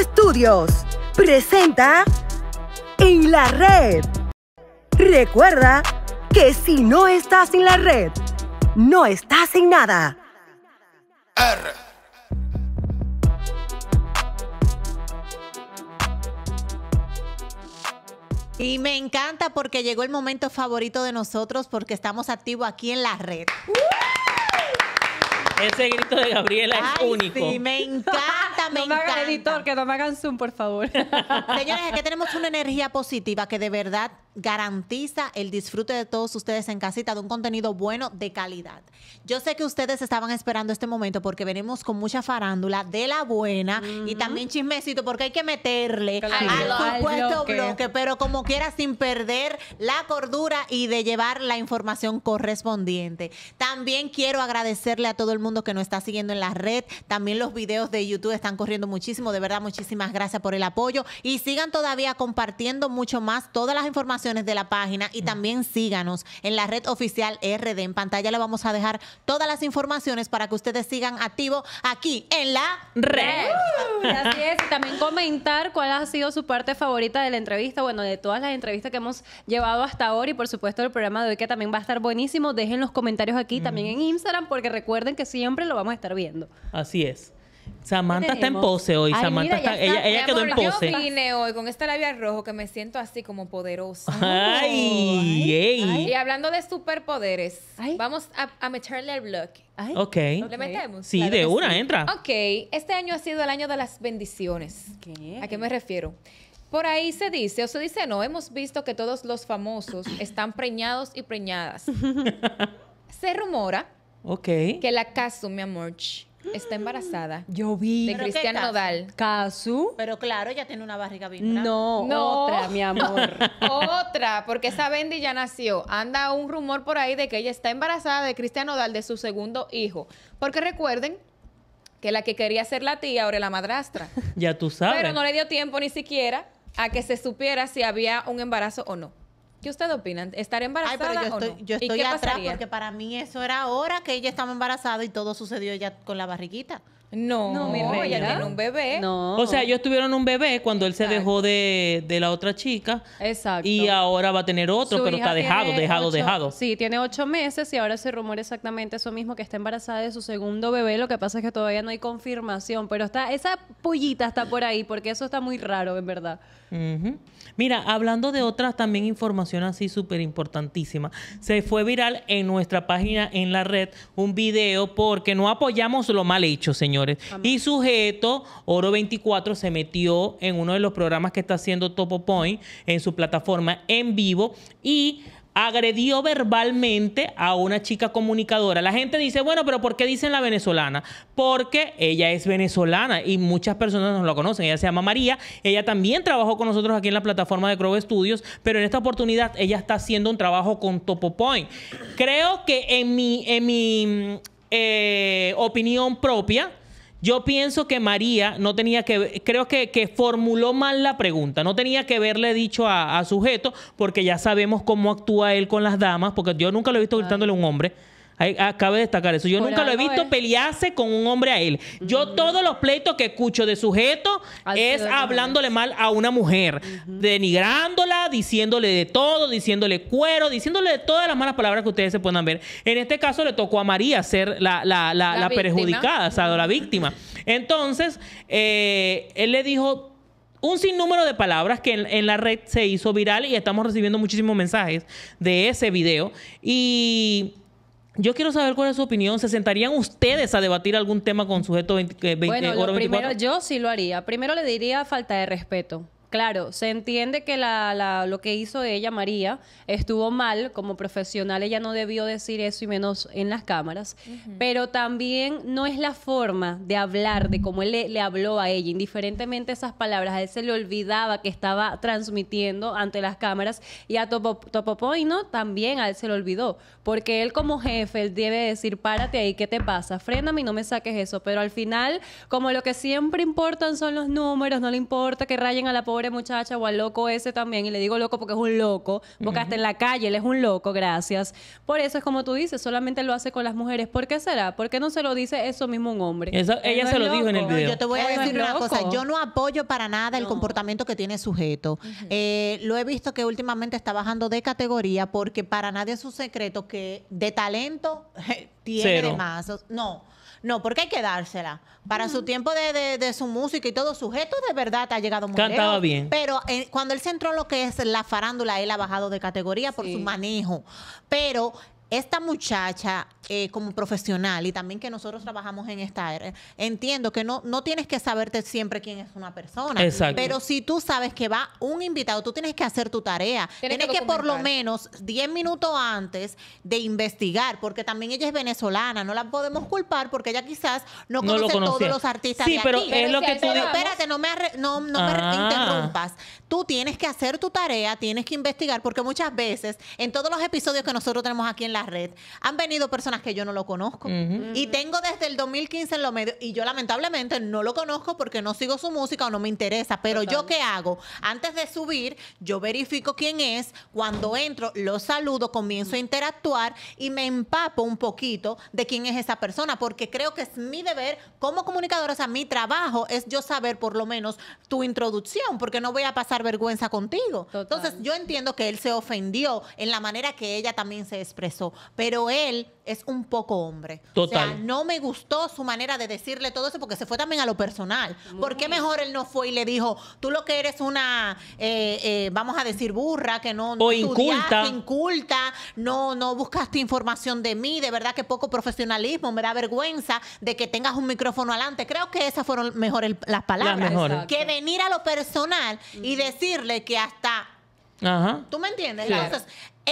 Estudios presenta En la Red. Recuerda que si no estás en la red, no estás en nada. Y me encanta porque llegó el momento favorito de nosotros porque estamos activos aquí en la red. Ese grito de Gabriela es único. Y me encanta no hagan editor, que no me hagan zoom, por favor. Señores, es que tenemos una energía positiva que de verdad garantiza el disfrute de todos ustedes en casita de un contenido bueno de calidad. Yo sé que ustedes estaban esperando este momento porque venimos con mucha farándula de la buena y también chismecito porque hay que meterle al supuesto bloque. bloque. pero como quiera sin perder la cordura y de llevar la información correspondiente. También quiero agradecerle a todo el mundo que nos está siguiendo en la red. También los videos de YouTube están corriendo muchísimo. De verdad, muchísimas gracias por el apoyo y sigan todavía compartiendo mucho más todas las informaciones de la página y mm. también síganos en la red oficial RD. En pantalla le vamos a dejar todas las informaciones para que ustedes sigan activo aquí en la red. así es. Y también comentar cuál ha sido su parte favorita de la entrevista, bueno, de todas las entrevistas que hemos llevado hasta ahora y por supuesto el programa de hoy que también va a estar buenísimo. Dejen los comentarios aquí, mm. también en Instagram, porque recuerden que siempre lo vamos a estar viendo. Así es. Samantha está en pose hoy. Samantha está, ella, quedó en pose. Yo vine hoy con esta labial rojo que me siento así como poderosa. Ay, Y hablando de superpoderes, vamos a, meterle el bloque. Okay. ok. ¿Le metemos? Sí, de una, entra. Ok, este año ha sido el año de las bendiciones. ¿A qué me refiero? Por ahí se dice, o se dice no, hemos visto que todos los famosos están preñados y preñadas. se rumora okay. que la caso mi amor, está embarazada. Yo vi. De Cristian Nodal. Casu. Pero claro, ella tiene una barriga bien No, no, otra, mi amor. otra, porque esa Bendy ya nació. Anda un rumor por ahí de que ella está embarazada de Cristian Nodal, de su segundo hijo. Porque recuerden que la que quería ser la tía ahora es la madrastra. ya tú sabes. Pero no le dio tiempo ni siquiera a que se supiera si había un embarazo o no. ¿Qué usted opinan? ¿Estar embarazada yo estoy, atrás porque para mí eso era ahora que ella estaba embarazada y todo sucedió ya con la barriguita. No, no, mi tiene un bebé. O sea, ellos tuvieron un bebé cuando él se dejó de, la otra chica. Exacto. Y ahora va a tener otro, pero está dejado, dejado, dejado. Sí, tiene ocho meses y ahora se rumora exactamente eso mismo, que está embarazada de su segundo bebé. Lo que pasa es que todavía no hay confirmación, pero está, esa pollita está por ahí, porque eso está muy raro, en verdad. Mira, hablando de otras también información así súper importantísima, se fue viral en nuestra página en la red un video porque no apoyamos lo mal hecho, señor y sujeto, Oro 24 se metió en uno de los programas que está haciendo Topo Point en su plataforma en vivo y agredió verbalmente a una chica comunicadora. La gente dice, bueno, pero ¿por qué dicen la venezolana? Porque ella es venezolana y muchas personas nos la conocen. Ella se llama María, ella también trabajó con nosotros aquí en la plataforma de Crow Studios, pero en esta oportunidad ella está haciendo un trabajo con Topo Point. Creo que en mi, en eh, opinión propia, yo pienso que María no tenía que, creo que, que formuló mal la pregunta, no tenía que haberle dicho a, a, sujeto, porque ya sabemos cómo actúa él con las damas, porque yo nunca lo he visto gritándole a un hombre acabe ah, de destacar eso. Yo nunca lo he visto pelearse con un hombre a él. Yo todos los pleitos que escucho de sujeto es hablándole mal a una mujer, denigrándola, diciéndole de todo, diciéndole cuero, diciéndole de todas las malas palabras que ustedes se puedan ver. En este caso le tocó a María ser la, perjudicada, o sea, la víctima. Entonces, eh, él le dijo un sinnúmero de palabras que en, la red se hizo viral y estamos recibiendo muchísimos mensajes de ese video. Y yo quiero saber cuál es su opinión. ¿Se sentarían ustedes a debatir algún tema con sujeto 20, 20 eh, bueno, primero yo sí lo haría. Primero le diría falta de respeto. Claro, se entiende que lo que hizo ella, María, estuvo mal. Como profesional, ella no debió decir eso y menos en las cámaras. Pero también no es la forma de hablar, de cómo él le, habló a ella. Indiferentemente esas palabras, a él se le olvidaba que estaba transmitiendo ante las cámaras. Y a Topo, no también a él se le olvidó. Porque él, como jefe, él debe decir: párate ahí, ¿qué te pasa? Fréname y no me saques eso. Pero al final, como lo que siempre importan son los números, no le importa que rayen a la pobre muchacha o al loco ese también, y le digo loco porque es un loco, porque hasta en la calle él es un loco, gracias. Por eso es como tú dices, solamente lo hace con las mujeres. ¿Por qué será? ¿Por qué no se lo dice eso mismo un hombre? ella se lo dijo en el video. yo te voy a decir no una cosa, yo no apoyo para nada el comportamiento que tiene sujeto. Eh, lo he visto que últimamente está bajando de categoría porque para nadie es un secreto que de talento tiene de más. No no, porque hay que dársela. Para su mm. tiempo de, su música y todo, sujeto de verdad ha llegado muy Cantaba bien. Pero eh, cuando él se entró en lo que es la farándula, él ha bajado de categoría por su manejo. Pero esta muchacha eh, como profesional y también que nosotros trabajamos en esta área, entiendo que no, no tienes que saberte siempre quién es una persona. Pero si tú sabes que va un invitado, tú tienes que hacer tu tarea. Tienes, que, por lo menos 10 minutos antes de investigar, porque también ella es venezolana, no la podemos culpar porque ella quizás no, conoce todos los artistas. Sí, pero es lo que tú espérate, no me, no, me ah. interrumpas. Tú tienes que hacer tu tarea, tienes que investigar, porque muchas veces en todos los episodios que nosotros tenemos aquí en la red han venido personas que yo no lo conozco. Y tengo desde el 2015 en los medios. Y yo lamentablemente no lo conozco porque no sigo su música o no me interesa. Pero yo qué hago? Antes de subir, yo verifico quién es. Cuando entro, lo saludo, comienzo a interactuar y me empapo un poquito de quién es esa persona. Porque creo que es mi deber como comunicadora, o sea, mi trabajo es yo saber por lo menos tu introducción, porque no voy a pasar vergüenza contigo. Entonces, yo entiendo que él se ofendió en la manera que ella también se expresó. Pero él es un poco hombre. Total. O sea, no me gustó su manera de decirle todo eso porque se fue también a lo personal. ¿Por qué mejor él no fue y le dijo, tú lo que eres una, eh, eh, vamos a decir, burra, que no... O inculta. inculta, no, no buscaste información de mí, de verdad que poco profesionalismo, me da vergüenza de que tengas un micrófono adelante. Creo que esas fueron mejores las palabras. Que venir a lo personal y decirle que hasta... Ajá. ¿Tú me entiendes? Entonces,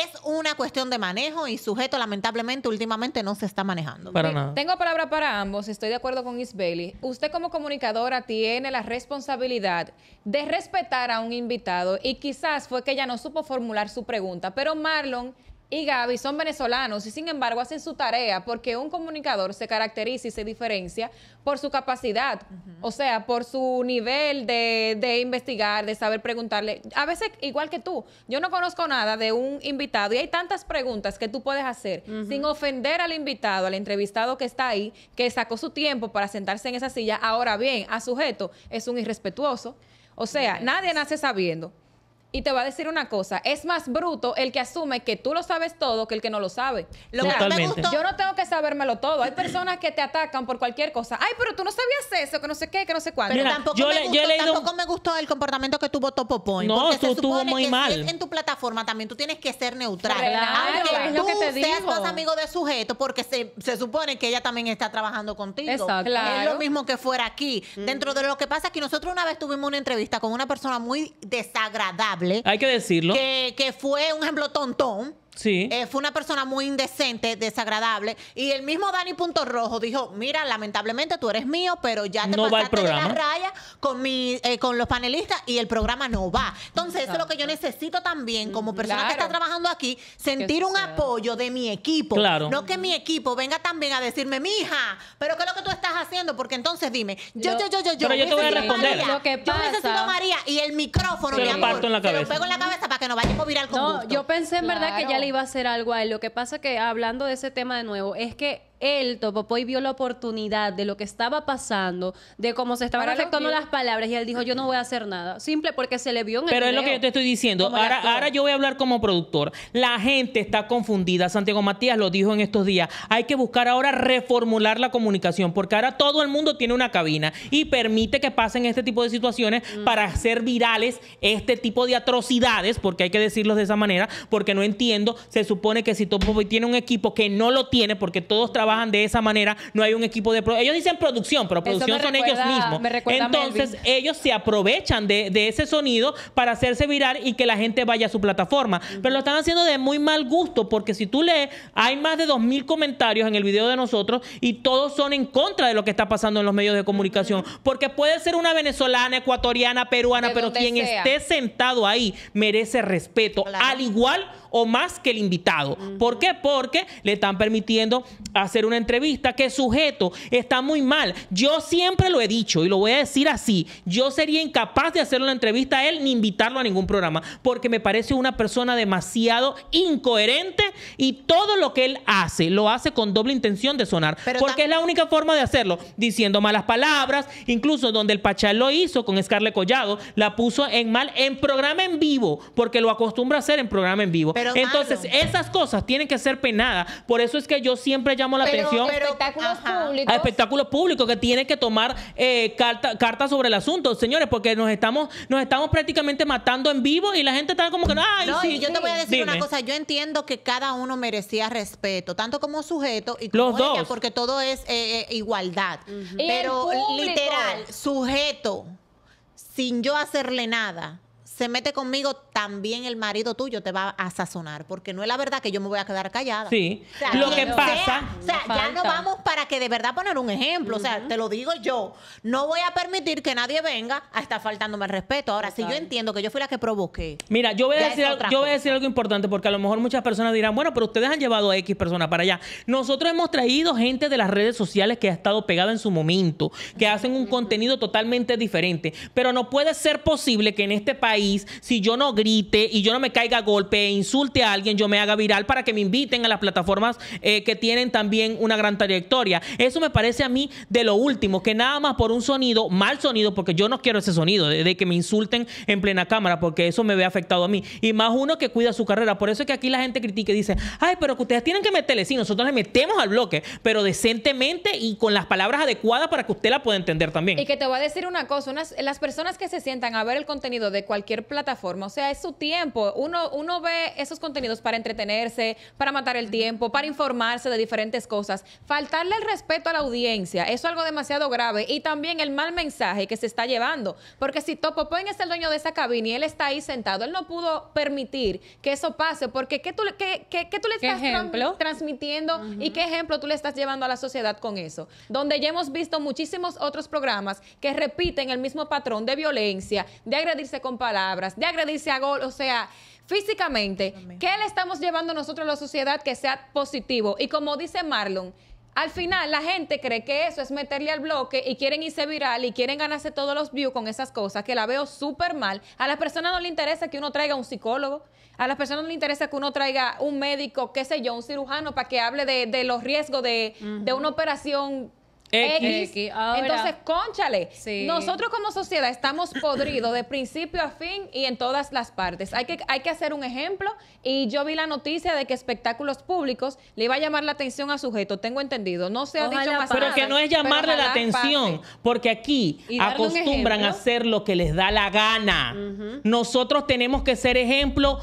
es una cuestión de manejo y sujeto, lamentablemente, últimamente no se está manejando. Pero Tengo palabra para ambos, estoy de acuerdo con Isbeli. Usted como comunicadora tiene la responsabilidad de respetar a un invitado y quizás fue que ella no supo formular su pregunta, pero Marlon y Gaby son venezolanos y sin embargo hacen su tarea porque un comunicador se caracteriza y se diferencia por su capacidad, o sea, por su nivel de, de, investigar, de saber preguntarle. A veces, igual que tú, yo no conozco nada de un invitado y hay tantas preguntas que tú puedes hacer sin ofender al invitado, al entrevistado que está ahí, que sacó su tiempo para sentarse en esa silla. Ahora bien, a sujeto es un irrespetuoso. O sea, nadie nace sabiendo. Y te va a decir una cosa, es más bruto el que asume que tú lo sabes todo que el que no lo sabe. Lo Yo no tengo que sabérmelo todo. Hay personas que te atacan por cualquier cosa. Ay, pero tú no sabías eso, que no sé qué, que no sé cuánto. pero tampoco, me, gustó, me gustó el comportamiento que tuvo Topo No, porque tú- estuvo muy que mal. en tu plataforma también tú tienes que ser neutral. Claro, es seas más amigo de sujeto porque se, se supone que ella también está trabajando contigo. Exacto. Es lo mismo que fuera aquí. Dentro de lo que pasa Que nosotros una vez tuvimos una entrevista con una persona muy desagradable hay que decirlo. Que, que fue un ejemplo tontón eh, fue una persona muy indecente, desagradable. Y el mismo Dani Punto Rojo dijo: Mira, lamentablemente tú eres mío, pero ya te no pasaste de la raya con, mi, eh, con los panelistas y el programa no va. Entonces, eso es lo que yo necesito también, como mm, persona que está trabajando aquí, sentir un apoyo de mi equipo. Claro. No que mi equipo venga también a decirme, mija, pero ¿qué es lo que tú estás haciendo? Porque entonces dime, yo, yo, yo, yo, yo. Pero yo te voy a responder. yo necesito María y el micrófono, mi lo amor, en la cabeza. lo pego en la cabeza para que no a viral con No, yo pensé en verdad que ya le iba a hacer algo a Lo que pasa que, hablando de ese tema de nuevo, es que él, Topopoy, pues, vio la oportunidad de lo que estaba pasando, de cómo se estaban afectando las palabras, y él dijo, yo no voy a hacer nada. Simple porque se le vio en el Pero es lo que yo te estoy diciendo. Ahora, yo voy a hablar como productor. La gente está confundida. Santiago Matías lo dijo en estos días. Hay que buscar ahora reformular la comunicación, porque ahora todo el mundo tiene una cabina y permite que pasen este tipo de situaciones mm. para hacer virales este tipo de atrocidades, porque hay que decirlos de esa manera, porque no entiendo. Se supone que si Topopoy tiene un equipo que no lo tiene, porque todos trabajan de esa manera, no hay un equipo de... Ellos dicen producción, pero producción son ellos mismos. Entonces ellos se aprovechan de, ese sonido para hacerse viral y que la gente vaya a su plataforma. Pero lo están haciendo de muy mal gusto porque si tú lees, hay más de dos mil comentarios en el video de nosotros y todos son en contra de lo que está pasando en los medios de comunicación. Porque puede ser una venezolana, ecuatoriana, peruana, pero quien esté sentado ahí merece respeto. Al igual o más que el invitado. ¿Por qué? Porque le están permitiendo hacer una entrevista que sujeto está muy mal. Yo siempre lo he dicho y lo voy a decir así. Yo sería incapaz de hacer una entrevista a él ni invitarlo a ningún programa porque me parece una persona demasiado incoherente y todo lo que él hace lo hace con doble intención de sonar. porque es la única forma de hacerlo, diciendo malas palabras, incluso donde el Pachal lo hizo con Scarlett Collado, la puso en mal en programa en vivo, porque lo acostumbra a hacer en programa en vivo. Entonces, esas cosas tienen que ser penadas. Por eso es que yo siempre llamo la atención pero, espectáculos públicos. a espectáculos públicos que tienen que tomar eh, cartas carta sobre el asunto, señores, porque nos estamos, nos estamos prácticamente matando en vivo y la gente está como que, ay, no, sí, yo te voy a decir una cosa, yo entiendo que cada uno merecía respeto, tanto como sujeto y como Los porque todo es eh, eh, igualdad. Pero literal, sujeto, sin yo hacerle nada se mete conmigo, también el marido tuyo te va a sazonar, porque no es la verdad que yo me voy a quedar callada. Sí, lo que pasa... o sea, ya no vamos para que de verdad poner un ejemplo, o sea, te lo digo yo, no voy a permitir que nadie venga a estar faltándome el respeto. Ahora, sí si yo entiendo que yo fui la que provoqué. Mira, yo voy, a decir, algo, yo voy a decir algo importante, porque a lo mejor muchas personas dirán, bueno, pero ustedes han llevado a X personas para allá. Nosotros hemos traído gente de las redes sociales que ha estado pegada en su momento, que hacen un contenido totalmente diferente, pero no puede ser posible que en este país si yo no grite y yo no me caiga a golpe e insulte a alguien, yo me haga viral para que me inviten a las plataformas eh, que tienen también una gran trayectoria. Eso me parece a mí de lo último, que nada más por un sonido, mal sonido, porque yo no quiero ese sonido, de, que me insulten en plena cámara, porque eso me ve afectado a mí. Y más uno que cuida su carrera. Por eso es que aquí la gente critica y dice, ay, pero que ustedes tienen que meterle. Sí, nosotros le metemos al bloque, pero decentemente y con las palabras adecuadas para que usted la pueda entender también. Y que te voy a decir una cosa, las personas que se sientan a ver el contenido de cualquier plataforma. O sea, es su tiempo. Uno, uno ve esos contenidos para entretenerse, para matar el tiempo, para informarse de diferentes cosas. Faltarle el respeto a la audiencia, eso es algo demasiado grave. Y también el mal mensaje que se está llevando. Porque si Topo es el dueño de esa cabina y él está ahí sentado, él no pudo permitir que eso pase. Porque ¿qué tú, qué, tú le estás transmitiendo y qué ejemplo tú le estás llevando a la sociedad con eso? Donde ya hemos visto muchísimos otros programas que repiten el mismo patrón de violencia, de agredirse con palabras de agredirse a gol, o sea, físicamente, ¿qué le estamos llevando nosotros a la sociedad que sea positivo? Y como dice Marlon, al final la gente cree que eso es meterle al bloque y quieren irse viral y quieren ganarse todos los views con esas cosas, que la veo súper mal. A las personas no le interesa que uno traiga un psicólogo, a las personas no le interesa que uno traiga un médico, qué sé yo, un cirujano para que hable de, los riesgos de, de una operación entonces, conchale, nosotros como sociedad estamos podridos de principio a fin y en todas las partes. Hay que, hay que hacer un ejemplo y yo vi la noticia de que espectáculos públicos le iba a llamar la atención a sujeto, tengo entendido. No se ha dicho más Pero que no es llamarle la atención, porque aquí acostumbran a hacer lo que les da la gana. Nosotros tenemos que ser ejemplo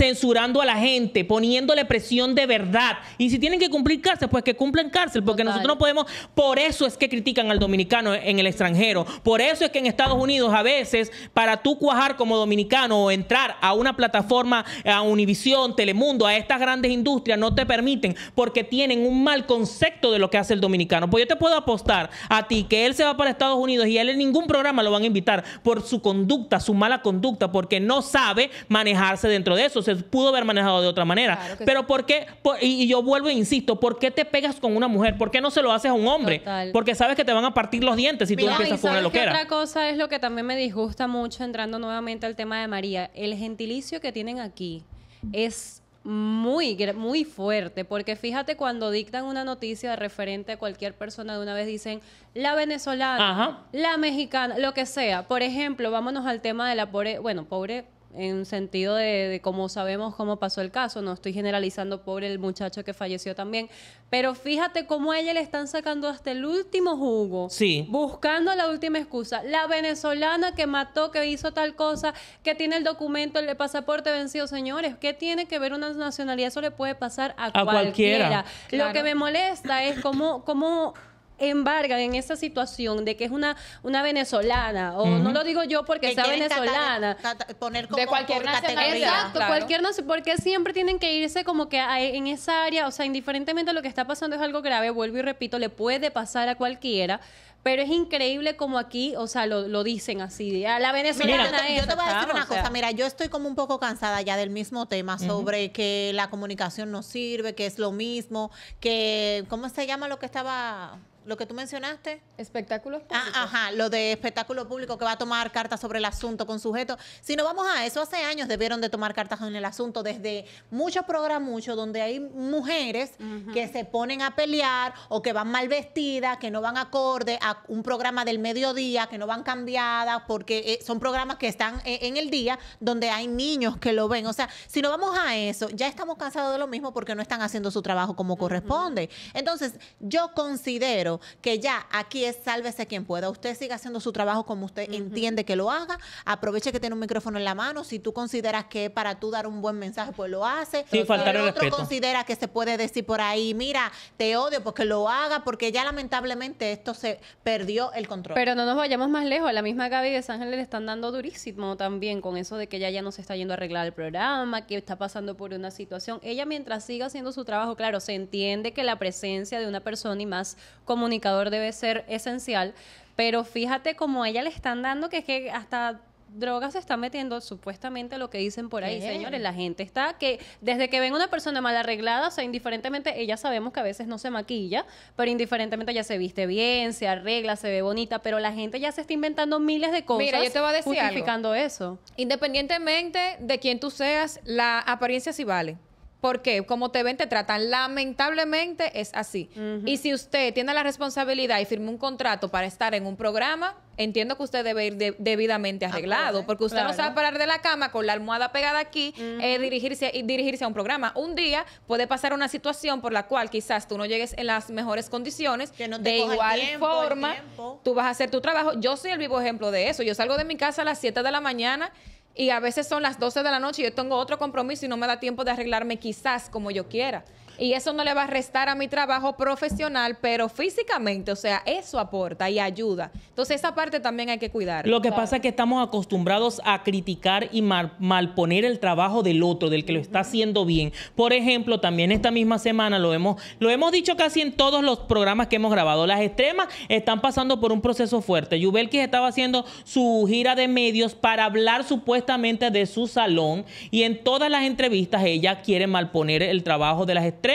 censurando a la gente, poniéndole presión de verdad. Y si tienen que cumplir cárcel, pues que cumplan cárcel, porque nosotros no podemos. Por eso es que critican al dominicano en el extranjero. Por eso es que en Estados Unidos, a veces, para tú cuajar como dominicano o entrar a una plataforma, a Univisión, Telemundo, a estas grandes industrias, no te permiten, porque tienen un mal concepto de lo que hace el dominicano. Pues yo te puedo apostar a ti que él se va para Estados Unidos y él en ningún programa lo van a invitar por su conducta, su mala conducta, porque no sabe manejarse dentro de eso pudo haber manejado de otra manera. pero ¿por qué? y, yo vuelvo e insisto, ¿por qué te pegas con una mujer? ¿Por qué no se lo haces a un hombre? Porque sabes que te van a partir los dientes si Mira, tú empiezas con una loquera. Otra cosa es lo que también me disgusta mucho entrando nuevamente al tema de María, el gentilicio que tienen aquí es muy, muy fuerte, porque fíjate cuando dictan una noticia referente a cualquier persona de una vez dicen la venezolana, la mexicana, lo que sea. Por ejemplo, vámonos al tema de la pobre, bueno, pobre en sentido de, de cómo sabemos cómo pasó el caso. No estoy generalizando por el muchacho que falleció también. Pero fíjate cómo a ella le están sacando hasta el último jugo. Sí. Buscando la última excusa. La venezolana que mató, que hizo tal cosa, que tiene el documento, el pasaporte vencido. Señores, ¿qué tiene que ver una nacionalidad? Eso le puede pasar a, cualquiera. Lo que me molesta es cómo, cómo embargan en esa situación de que es una, una venezolana, o no lo digo yo porque sea venezolana, de cualquier nacionalidad. Exacto, cualquier porque siempre tienen que irse como que en esa área, o sea, indiferentemente lo que está pasando es algo grave, vuelvo y repito, le puede pasar a cualquiera. Pero es increíble como aquí, o sea, lo, dicen así, a la venezolana mira, yo, te voy a decir una cosa, mira, yo estoy como un poco cansada ya del mismo tema sobre que la comunicación no sirve, que es lo mismo, que ¿cómo se llama lo que estaba lo que tú mencionaste. Espectáculos ah, públicos. ajá, lo de espectáculos públicos que va a tomar cartas sobre el asunto con sujeto. Si no vamos a eso, hace años debieron de tomar cartas en el asunto desde muchos programas, muchos, donde hay mujeres que se ponen a pelear o que van mal vestidas, que no van acorde a un programa del mediodía, que no van cambiadas, porque eh, son programas que están eh, en el día donde hay niños que lo ven. O sea, si no vamos a eso, ya estamos cansados de lo mismo porque no están haciendo su trabajo como corresponde. Entonces, yo considero que ya aquí es sálvese quien pueda. Usted siga haciendo su trabajo como usted entiende que lo haga. Aproveche que tiene un micrófono en la mano. Si tú consideras que para tú dar un buen mensaje, pues lo hace. si el otro considera que se puede decir por ahí, mira, te odio, porque lo haga, porque ya lamentablemente esto se perdió el control. Pero no nos vayamos más lejos. La misma Gaby de Sánchez le están dando durísimo también con eso de que ya ya no se está yendo a arreglar el programa, que está pasando por una situación. Ella mientras siga haciendo su trabajo, claro, se entiende que la presencia de una persona y más como comunicador debe ser esencial, pero fíjate cómo ella le están dando que es que hasta drogas se está metiendo supuestamente lo que dicen por ahí, señores. La gente está que desde que ven una persona mal arreglada, o sea, indiferentemente, ella sabemos que a veces no se maquilla, pero indiferentemente ella se viste bien, se arregla, se ve bonita, pero la gente ya se está inventando miles de cosas. Mira, te a justificando eso. Independientemente de quién tú seas, la apariencia sí vale. Porque como te ven, te tratan. Lamentablemente es así. Y si usted tiene la responsabilidad y firma un contrato para estar en un programa, entiendo que usted debe ir debidamente ah, arreglado, porque usted no se a parar de la cama con la almohada pegada aquí eh, dirigirse, y dirigirse a un programa. Un día puede pasar una situación por la cual quizás tú no llegues en las mejores condiciones. Que no de igual forma, tú vas a hacer tu trabajo. Yo soy el vivo ejemplo de eso. Yo salgo de mi casa a las 7 de la mañana y a veces son las 12 de la noche y yo tengo otro compromiso y no me da tiempo de arreglarme quizás como yo quiera y eso no le va a restar a mi trabajo profesional, pero físicamente, o sea, eso aporta y ayuda. Entonces esa parte también hay que cuidar. Lo que pasa es que estamos acostumbrados a criticar y malponer el trabajo del otro, del que lo está haciendo bien. Por ejemplo, también esta misma semana lo hemos, lo hemos dicho casi en todos los programas que hemos grabado. Las extremas están pasando por un proceso fuerte. Yubelki estaba haciendo su gira de medios para hablar supuestamente de su salón y en todas las entrevistas ella quiere malponer el trabajo de las extremas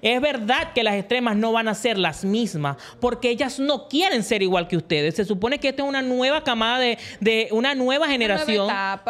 es verdad que las extremas no van a ser las mismas porque ellas no quieren ser igual que ustedes. Se supone que esta es una nueva camada de, una nueva generación.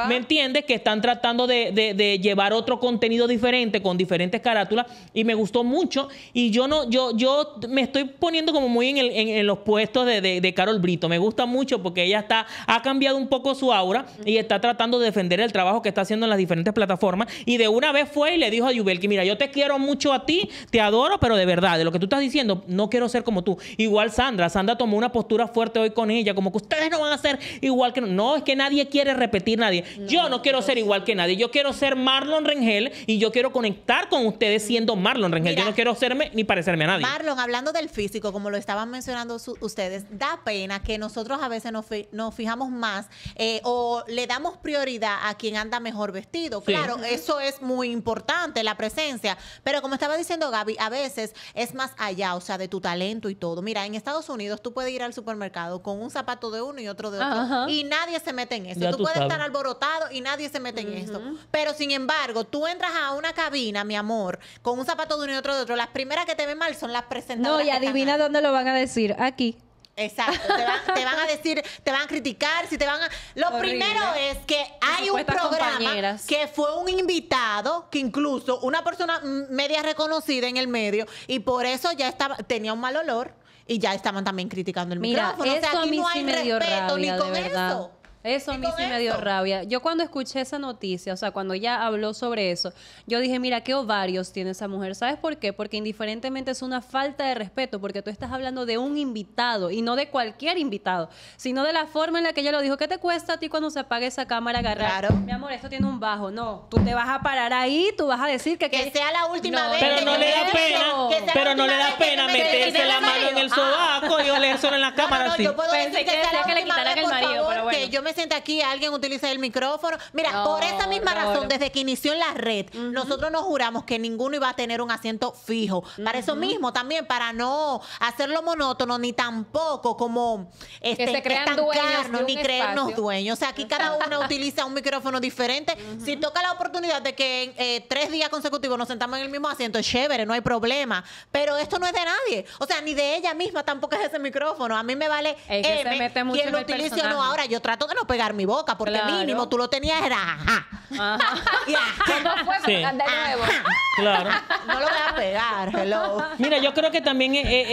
¿Me entiendes? Que están tratando de, llevar otro contenido diferente con diferentes carátulas y me gustó mucho. Y yo no, yo, yo me estoy poniendo como muy en, los puestos de, Carol Brito. Me gusta mucho porque ella está, ha cambiado un poco su aura y está tratando de defender el trabajo que está haciendo en las diferentes plataformas. Y de una vez fue y le dijo a Jubel que mira, yo te quiero mucho a ti, te adoro, pero de verdad, de lo que tú estás diciendo, no quiero ser como tú. Igual Sandra, Sandra tomó una postura fuerte hoy con ella, como que ustedes no van a ser igual que... No, es que nadie quiere repetir nadie. yo no quiero ser igual que nadie, yo quiero ser Marlon Rengel y yo quiero conectar con ustedes siendo Marlon Rengel. yo no quiero serme ni parecerme a nadie. Marlon, hablando del físico, como lo estaban mencionando ustedes, da pena que nosotros a veces nos, fijamos más eh, o le damos prioridad a quien anda mejor vestido. Claro, eso es muy importante, la presencia, pero como está estaba diciendo Gaby, a veces es más allá, o sea, de tu talento y todo. Mira, en Estados Unidos tú puedes ir al supermercado con un zapato de uno y otro de otro y nadie se mete en eso. tú, puedes estar alborotado y nadie se mete en eso. Pero sin embargo, tú entras a una cabina, mi amor, con un zapato de uno y otro de otro. Las primeras que te ven mal son las presentadoras. No, y adivina dónde lo van a decir. Aquí. Exacto, te van, a decir, te van a criticar, si te van a... Lo primero es que hay un programa que fue un invitado, que incluso una persona media reconocida en el medio, y por eso ya estaba, tenía un mal olor y ya estaban también criticando el Mira, micrófono. aquí no hay respeto ni con eso a mí sí me dio rabia. Yo cuando escuché esa noticia, o sea, cuando ella habló sobre eso, yo dije, mira, qué ovarios tiene esa mujer. ¿Sabes por qué? Porque indiferentemente es una falta de respeto, porque tú estás hablando de un invitado y no de cualquier invitado, sino de la forma en la que ella lo dijo. ¿Qué te cuesta a ti cuando se apague esa cámara agarrar? Claro. Mi amor, esto tiene un bajo. No, tú te vas a parar ahí, tú vas a decir que... Que, sea la última no, vez. Pero no le da pena, pero no le da pena meterse la mano en el ah". sobaco y oler solo en la cámara. Yo puedo decir que sea la última marido, favor, yo me siente aquí, alguien utiliza el micrófono. Mira, por esa misma razón, desde que inició en la red, nosotros nos juramos que ninguno iba a tener un asiento fijo. Para eso mismo, también, para no hacerlo monótono, ni tampoco como este, que ni creernos dueños. O sea, aquí cada una utiliza un micrófono diferente. Si toca la oportunidad de que en eh, tres días consecutivos nos sentamos en el mismo asiento, es chévere, no hay problema. Pero esto no es de nadie. O sea, ni de ella misma tampoco es ese micrófono. A mí me vale quien lo utilice o no. Ahora, yo trato de no pegar mi boca porque mínimo tú lo tenías era ajá. ajá. fue de nuevo? No lo voy a pegar, hello. Mira, yo creo que también eh, eh,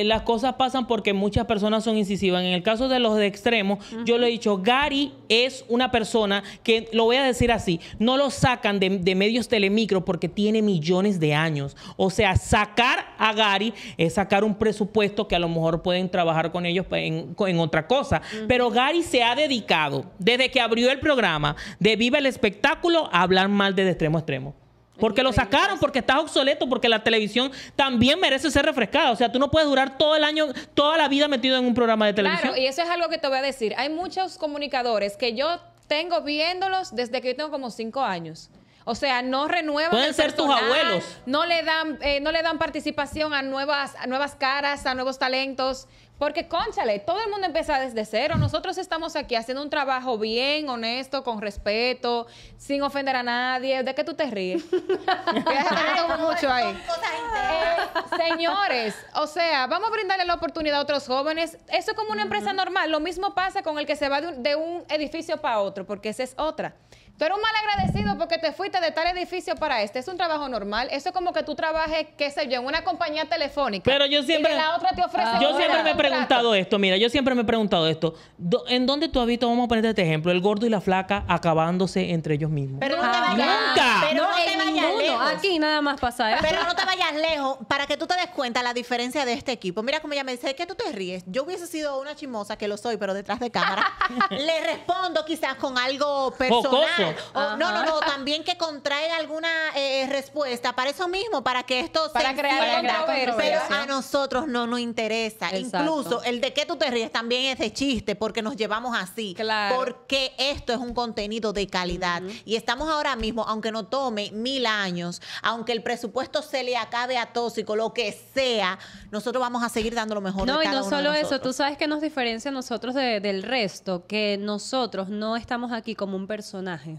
eh, las cosas pasan porque muchas personas son incisivas. En el caso de los de extremos, yo lo he dicho, Gary es una persona que, lo voy a decir así, no lo sacan de, medios telemicro porque tiene millones de años. O sea, sacar a Gary es sacar un presupuesto que a lo mejor pueden trabajar con ellos en, otra cosa. Pero Gary se ha dedicado desde que abrió el programa, de Viva el Espectáculo, a hablar mal de, extremo a extremo. Porque lo sacaron, porque estás obsoleto, porque la televisión también merece ser refrescada. O sea, tú no puedes durar todo el año, toda la vida metido en un programa de televisión. Claro, y eso es algo que te voy a decir. Hay muchos comunicadores que yo tengo viéndolos desde que yo tengo como cinco años. O sea, no renuevan. Pueden ser tus abuelos. No le dan, eh, no le dan participación a nuevas, a nuevas caras, a nuevos talentos. Porque, cónchale, todo el mundo empieza desde cero. Nosotros estamos aquí haciendo un trabajo bien, honesto, con respeto, sin ofender a nadie. ¿De qué tú te ríes? mucho ahí. Eh, señores, o sea, vamos a brindarle la oportunidad a otros jóvenes. Eso es como una empresa normal. Lo mismo pasa con el que se va de un, de un edificio para otro, porque esa es otra. Tú eres un mal agradecido porque te fuiste de tal edificio para este. Es un trabajo normal. Eso es como que tú trabajes, qué sé yo, en una compañía telefónica. Pero yo siempre. Y la otra te ofrece. yo siempre me he preguntado esto. Mira, yo siempre me he preguntado esto. ¿En dónde tú has visto, vamos a ponerte este ejemplo, el gordo y la flaca acabándose entre ellos mismos? Pero no te ah, vayas. Nunca. Pero no, te vayas lejos. Aquí nada más pasa eso. Pero no te vayas lejos para que tú te des cuenta la diferencia de este equipo. Mira como ella me dice, que tú te ríes. Yo hubiese sido una chimosa, que lo soy, pero detrás de cámara. Le respondo quizás con algo personal no, no, no, también que contraer alguna eh, eh, respuesta para eso mismo, para que esto para crear pero a nosotros no nos interesa. Incluso el de que tú te ríes también es de chiste, porque nos llevamos así. Claro. Porque esto es un contenido de calidad. Y estamos ahora mismo, aunque no tome mil años, aunque el presupuesto se le acabe a tóxico, lo que sea, nosotros vamos a seguir dando lo mejor. No, de No, y no solo eso, tú sabes que nos diferencia a nosotros del resto, que nosotros no estamos aquí como un personaje.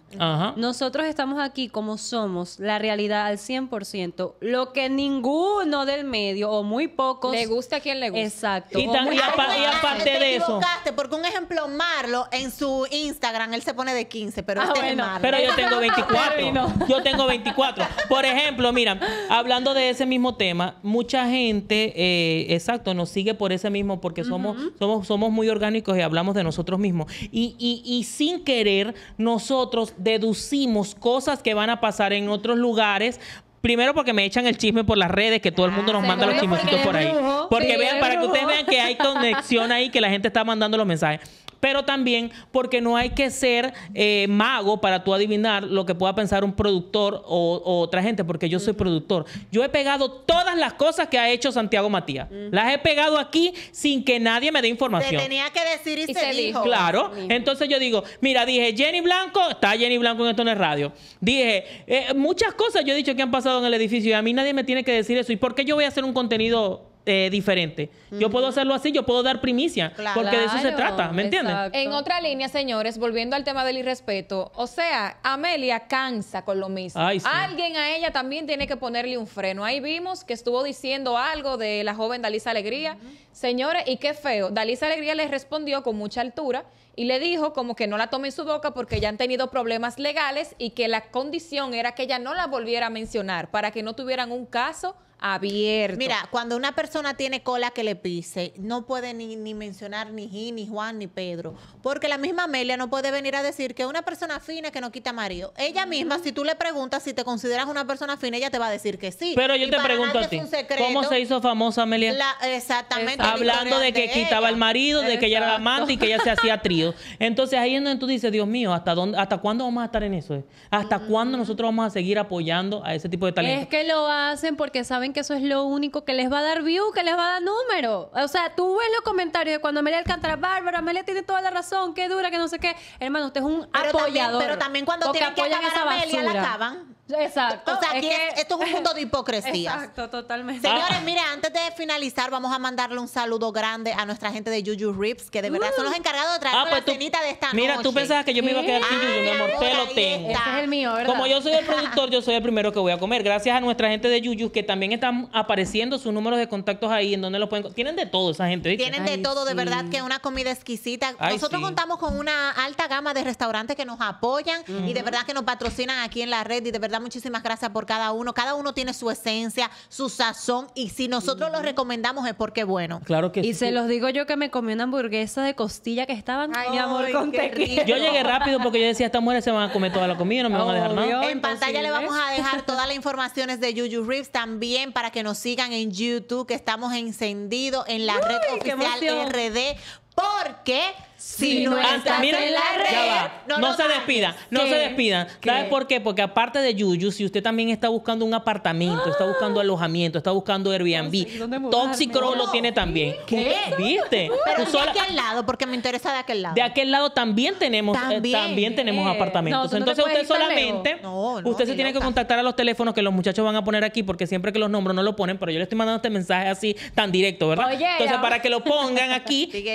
Nosotros estamos aquí como somos, la realidad al 100%, lo que ninguno del medio o muy pocos... Le gusta a quien le gusta. Exacto. Y, y, aparte de eso... Porque un ejemplo, Marlo, en su Instagram, él se pone de 15, pero ah, este es Pero yo tengo 24. Yo tengo 24. Por ejemplo, mira, hablando de ese mismo tema, mucha gente, eh, exacto, nos sigue por ese mismo, porque somos, somos, somos muy orgánicos y hablamos de nosotros mismos. y, y sin querer, nosotros deducimos cosas que van a pasar en otros lugares Primero porque me echan el chisme por las redes, que todo el mundo nos ah, manda los chismecitos por ahí. Porque vean, para que ustedes vean que hay conexión ahí, que la gente está mandando los mensajes pero también porque no hay que ser eh, mago para tú adivinar lo que pueda pensar un productor o, otra gente, porque yo soy productor. Yo he pegado todas las cosas que ha hecho Santiago Matías. Las he pegado aquí sin que nadie me dé información. Se tenía que decir y, se, dijo. Claro. Entonces yo digo, mira, dije Jenny Blanco, está Jenny Blanco en esto en radio. Dije, eh, muchas cosas yo he dicho que han pasado en el edificio y a mí nadie me tiene que decir eso. ¿Y por qué yo voy a hacer un contenido eh, diferente. Yo puedo hacerlo así, yo puedo dar primicia, porque de eso se trata, ¿me entienden? En otra línea, señores, volviendo al tema del irrespeto, o sea, Amelia cansa con lo mismo. Alguien a ella también tiene que ponerle un freno. Ahí vimos que estuvo diciendo algo de la joven Dalisa Alegría. Señores, y qué feo. Dalisa Alegría le respondió con mucha altura y le dijo como que no la tome en su boca porque ya han tenido problemas legales y que la condición era que ella no la volviera a mencionar para que no tuvieran un caso abierto. Mira, cuando una persona tiene cola que le pise, no puede ni, mencionar ni Gin, ni Juan, ni Pedro. Porque la misma Amelia no puede venir a decir que una persona fina que no quita marido. Ella misma, si tú le preguntas si te consideras una persona fina, ella te va a decir que sí. Pero yo te pregunto a ti, ¿cómo se hizo famosa Amelia? exactamente. Hablando de que quitaba el marido, de que ella era amante y que ella se hacía trío. Entonces ahí es donde tú dices, Dios mío, ¿hasta, dónde, hasta cuándo vamos a estar en eso? Eh? ¿Hasta cuándo nosotros vamos a seguir apoyando a ese tipo de talento? Es que lo hacen porque saben que eso es lo único que les va a dar view, que les va a dar número. O sea, tú ves los comentarios de cuando Amelia Alcántara, Bárbara, Amelia tiene toda la razón, qué dura, que no sé qué. Hermano, usted es un apoyador. pero también cuando tienen que acabar a Amelia, la acaban. Exacto. O sea, aquí esto es un mundo de hipocresía. Exacto, totalmente. Señores, ah. mire, antes de finalizar, vamos a mandarle un saludo grande a nuestra gente de Juju Rips, que de verdad son uh. los encargados de traer ah, pues la cenita de esta noche. Mira, tú pensabas que yo me iba a quedar sin Juju, mi ah, amor, te lo tengo. Este es el mío, Como yo soy el productor, yo soy el primero que voy a comer. Gracias a nuestra gente de Juju, que también están apareciendo sus números de contactos ahí, en donde los pueden... Tienen de todo esa gente, Tienen de todo, de verdad, que es una comida exquisita. Nosotros contamos con una alta gama de restaurantes que nos apoyan y de verdad que nos patrocinan aquí en la red y de verdad muchísimas gracias por cada uno. Cada uno tiene su esencia, su sazón y si nosotros los recomendamos es porque bueno. Claro que y se los digo yo que me comí una hamburguesa de costilla que estaban, Ay, mi amor, Yo llegué rápido porque yo decía, estas mujeres se van a comer toda la comida, no me van a dejar nada. En pantalla le vamos a dejar todas las informaciones de Juju Reeves también para que nos sigan en YouTube, que estamos encendidos en la red oficial RD porque si no ah, en la red, no, se despida despidan, no se despidan. ¿Sabes por qué? Porque aparte de Yuyu, si usted también está buscando un apartamento, está buscando alojamiento, está buscando Airbnb, toxicrow lo tiene también. ¿Qué? ¿Viste? Pero de aquel lado, porque me interesa de aquel lado. de aquel lado también tenemos eh, también, tenemos eh, apartamentos. Entonces usted solamente usted se tiene que contactar a los teléfonos que los muchachos van a poner aquí porque siempre que los nombro no lo ponen, pero yo le estoy mandando este mensaje así tan directo, ¿verdad? Entonces para que lo pongan aquí,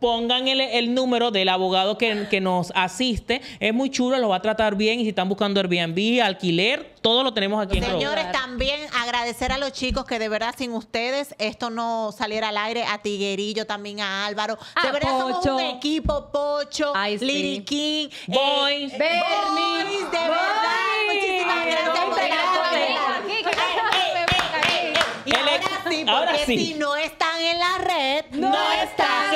pongan el, el número del abogado que, que nos asiste. Es muy chulo, lo va a tratar bien. Y si están buscando Airbnb, alquiler, todo lo tenemos aquí Señores, en Señores, también agradecer a los chicos que de verdad sin ustedes esto no saliera al aire. A Tiguerillo, también a Álvaro. de verdad somos un equipo, Pocho, Lili King, eh, Boys, eh, de verdad. Muchísimas gracias por estar. Y ahora sí, porque ahora sí. si no están en la red, no están